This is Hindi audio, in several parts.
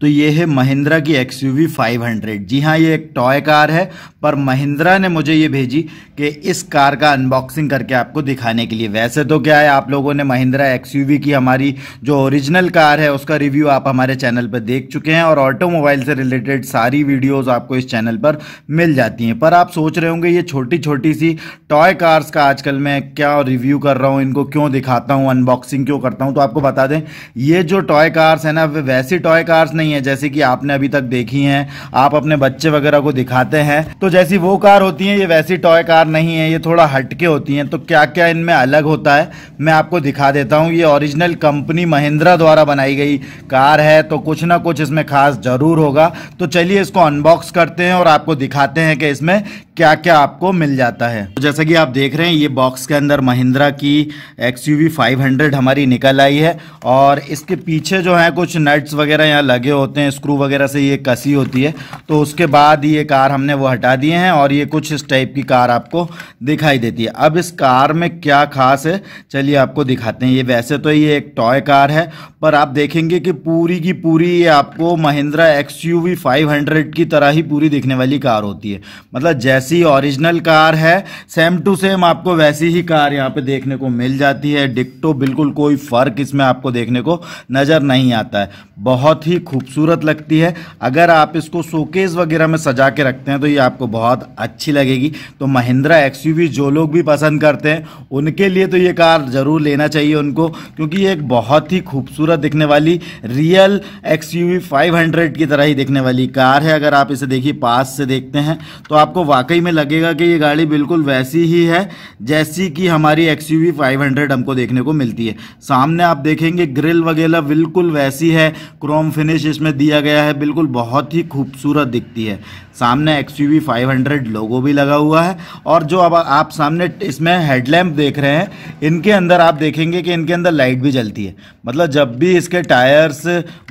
तो ये है महिंद्रा की एक्स 500 जी हाँ ये एक टॉय कार है पर महिंद्रा ने मुझे ये भेजी कि इस कार का अनबॉक्सिंग करके आपको दिखाने के लिए वैसे तो क्या है आप लोगों ने महिंद्रा एक्स की हमारी जो ओरिजिनल कार है उसका रिव्यू आप हमारे चैनल पर देख चुके हैं और ऑटोमोबाइल से रिलेटेड सारी वीडियोज़ आपको इस चैनल पर मिल जाती हैं पर आप सोच रहे होंगे ये छोटी छोटी सी टॉय कार्स का आजकल मैं क्या रिव्यू कर रहा हूँ इनको क्यों दिखाता हूँ अनबॉक्सिंग क्यों करता हूँ तो आपको बता दें ये जो टॉय कार्स है ना वैसी टॉय कार्स नहीं नहीं है जैसे कि आपने अभी तक देखी हैं आप अपने बच्चे वगैरह को दिखाते हैं तो जैसी वो कार होती है ये वैसी टॉय कार नहीं है ये थोड़ा हटके होती हैं तो क्या क्या इनमें अलग होता है मैं आपको दिखा देता हूँ ये ओरिजिनल कंपनी महिंद्रा द्वारा बनाई गई कार है तो कुछ ना कुछ इसमें खास जरूर होगा तो चलिए इसको अनबॉक्स करते हैं और आपको दिखाते हैं कि इसमें क्या क्या आपको मिल जाता है तो जैसा कि आप देख रहे हैं ये बॉक्स के अंदर महिंद्रा की एक्स 500 हमारी निकल आई है और इसके पीछे जो है कुछ नट्स वगैरह यहाँ लगे होते हैं स्क्रू वगैरह से ये कसी होती है तो उसके बाद ये कार हमने वो हटा दिए हैं और ये कुछ इस टाइप की कार आपको दिखाई देती है अब इस कार में क्या खास है चलिए आपको दिखाते हैं ये वैसे तो ये एक टॉय कार है पर आप देखेंगे कि पूरी की पूरी ये आपको महिंद्रा एक्स यू की तरह ही पूरी दिखने वाली कार होती है मतलब जैसी ओरिजिनल कार है सेम टू सेम आपको वैसी ही कार यहाँ पे देखने को मिल जाती है डिक्टो बिल्कुल कोई फ़र्क इसमें आपको देखने को नज़र नहीं आता है बहुत ही खूब खूबसूरत लगती है अगर आप इसको शोकेस वगैरह में सजा के रखते हैं तो ये आपको बहुत अच्छी लगेगी तो महिंद्रा एक्स जो लोग भी पसंद करते हैं उनके लिए तो ये कार ज़रूर लेना चाहिए उनको क्योंकि ये एक बहुत ही खूबसूरत दिखने वाली रियल एक्स यू की तरह ही दिखने वाली कार है अगर आप इसे देखिए पास से देखते हैं तो आपको वाकई में लगेगा कि ये गाड़ी बिल्कुल वैसी ही है जैसी कि हमारी एक्स यू हमको देखने को मिलती है सामने आप देखेंगे ग्रिल वगैरह बिल्कुल वैसी है क्रोम फिनिश इसमें दिया गया है बिल्कुल बहुत ही खूबसूरत दिखती है सामने एक्स यू 500 लोगो भी लगा हुआ है और जो अब आप सामने इसमें हेडलैम्प देख रहे हैं इनके अंदर आप देखेंगे कि इनके अंदर लाइट भी जलती है मतलब जब भी इसके टायर्स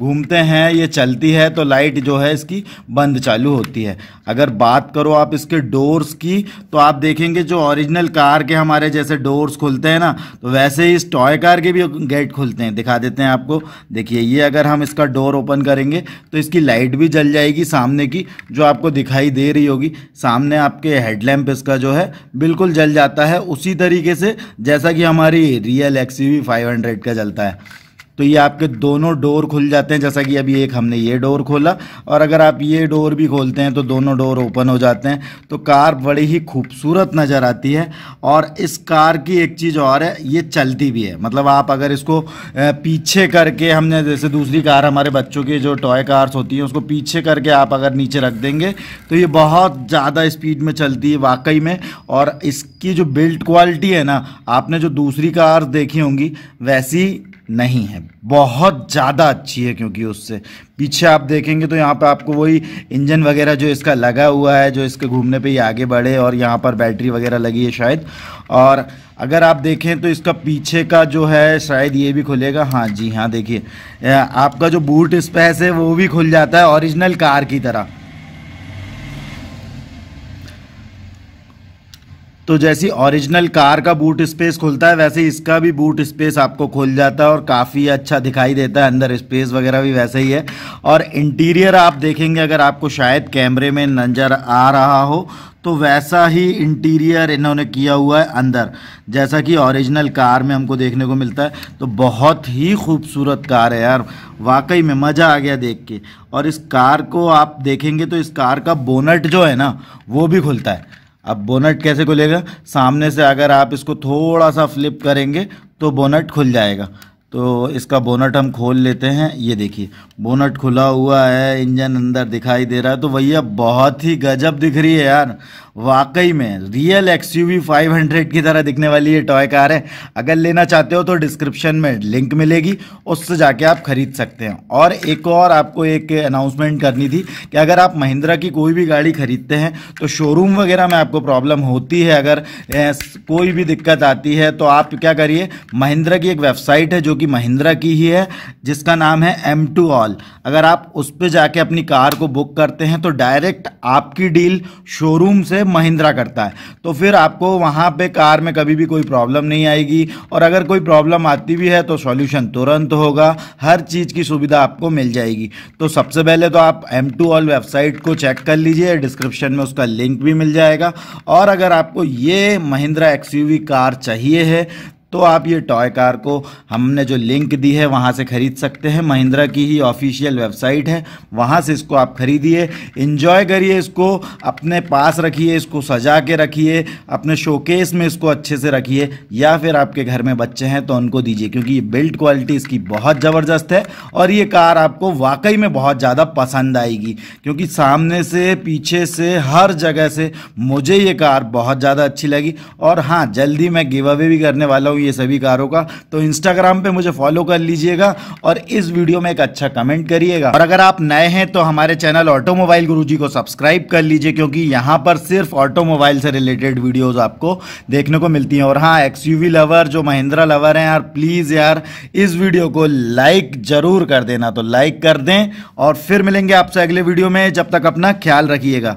घूमते हैं ये चलती है तो लाइट जो है इसकी बंद चालू होती है अगर बात करो आप इसके डोर्स की तो आप देखेंगे जो ओरिजिनल कार के हमारे जैसे डोर्स खुलते हैं ना तो वैसे ही इस टॉय कार के भी गेट खुलते हैं दिखा देते हैं आपको देखिए ये अगर हम इसका डोर ओपन कर करेंगे तो इसकी लाइट भी जल जाएगी सामने की जो आपको दिखाई दे रही होगी सामने आपके हेडलैम्प इसका जो है बिल्कुल जल जाता है उसी तरीके से जैसा कि हमारी रियल एक्सी फाइव हंड्रेड का जलता है तो ये आपके दोनों डोर खुल जाते हैं जैसा कि अभी एक हमने ये डोर खोला और अगर आप ये डोर भी खोलते हैं तो दोनों डोर ओपन हो जाते हैं तो कार बड़ी ही खूबसूरत नज़र आती है और इस कार की एक चीज़ और है ये चलती भी है मतलब आप अगर इसको पीछे करके हमने जैसे दूसरी कार हमारे बच्चों की जो टॉय कार्स होती हैं उसको पीछे करके आप अगर नीचे रख देंगे तो ये बहुत ज़्यादा स्पीड में चलती है वाकई में और इसकी जो बिल्ट क्वालिटी है ना आपने जो दूसरी कार देखी होंगी वैसी नहीं है बहुत ज़्यादा अच्छी है क्योंकि उससे पीछे आप देखेंगे तो यहाँ पर आपको वही इंजन वगैरह जो इसका लगा हुआ है जो इसके घूमने पे ही आगे बढ़े और यहाँ पर बैटरी वगैरह लगी है शायद और अगर आप देखें तो इसका पीछे का जो है शायद ये भी खुलेगा हाँ जी हाँ देखिए आपका जो बूट स्पेस है वो भी खुल जाता है ऑरिजिनल कार की तरह तो जैसी ओरिजिनल कार का बूट स्पेस खुलता है वैसे इसका भी बूट स्पेस आपको खुल जाता है और काफ़ी अच्छा दिखाई देता है अंदर स्पेस वगैरह भी वैसे ही है और इंटीरियर आप देखेंगे अगर आपको शायद कैमरे में नज़र आ रहा हो तो वैसा ही इंटीरियर इन्होंने किया हुआ है अंदर जैसा कि ओरिजिनल कार में हमको देखने को मिलता है तो बहुत ही खूबसूरत कार है यार वाकई में मज़ा आ गया देख के और इस कार को आप देखेंगे तो इस कार का बोनट जो है ना वो भी खुलता है अब बोनट कैसे खुलेगा सामने से अगर आप इसको थोड़ा सा फ्लिप करेंगे तो बोनट खुल जाएगा तो इसका बोनट हम खोल लेते हैं ये देखिए बोनट खुला हुआ है इंजन अंदर दिखाई दे रहा है तो भैया बहुत ही गजब दिख रही है यार वाकई में रियल एक्स यू हंड्रेड की तरह दिखने वाली ये टॉय कार है अगर लेना चाहते हो तो डिस्क्रिप्शन में लिंक मिलेगी उससे जाके आप खरीद सकते हैं और एक और आपको एक अनाउंसमेंट करनी थी कि अगर आप महिंद्रा की कोई भी गाड़ी खरीदते हैं तो शोरूम वगैरह में आपको प्रॉब्लम होती है अगर कोई भी दिक्कत आती है तो आप क्या करिए महिंद्रा की एक वेबसाइट है जो कि महिंद्रा की ही है जिसका नाम है एम टू ऑल अगर आप उस पर जाके अपनी कार को बुक करते हैं तो डायरेक्ट आपकी डील शोरूम से महिंद्रा करता है तो फिर आपको वहाँ पे कार में कभी भी कोई प्रॉब्लम नहीं आएगी और अगर कोई प्रॉब्लम आती भी है तो सॉल्यूशन तुरंत होगा हर चीज़ की सुविधा आपको मिल जाएगी तो सबसे पहले तो आप एम टू ऑल वेबसाइट को चेक कर लीजिए डिस्क्रिप्शन में उसका लिंक भी मिल जाएगा और अगर आपको ये महिंद्रा एक्स कार चाहिए है तो आप ये टॉय कार को हमने जो लिंक दी है वहाँ से ख़रीद सकते हैं महिंद्रा की ही ऑफिशियल वेबसाइट है वहाँ से इसको आप खरीदिए इन्जॉय करिए इसको अपने पास रखिए इसको सजा के रखिए अपने शोकेस में इसको अच्छे से रखिए या फिर आपके घर में बच्चे हैं तो उनको दीजिए क्योंकि ये बिल्ड क्वालिटी इसकी बहुत ज़बरदस्त है और ये कार आपको वाकई में बहुत ज़्यादा पसंद आएगी क्योंकि सामने से पीछे से हर जगह से मुझे ये कार बहुत ज़्यादा अच्छी लगी और हाँ जल्दी मैं गिव अवे भी करने वाला हूँ ये सभी कारों का तो इंस्टाग्राम पे मुझे फॉलो कर लीजिएगा और इस वीडियो में एक अच्छा कमेंट करिएगा और अगर आप नए हैं तो हमारे चैनल ऑटोमोबाइल गुरु को सब्सक्राइब कर लीजिए क्योंकि यहाँ पर सिर्फ ऑटोमोबाइल से रिलेटेड वीडियोज आपको देखने को मिलती हैं और हाँ एक्स लवर जो महिंद्रा लवर हैं यार प्लीज़ यार इस वीडियो को लाइक जरूर कर देना तो लाइक कर दें और फिर मिलेंगे आपसे अगले वीडियो में जब तक अपना ख्याल रखिएगा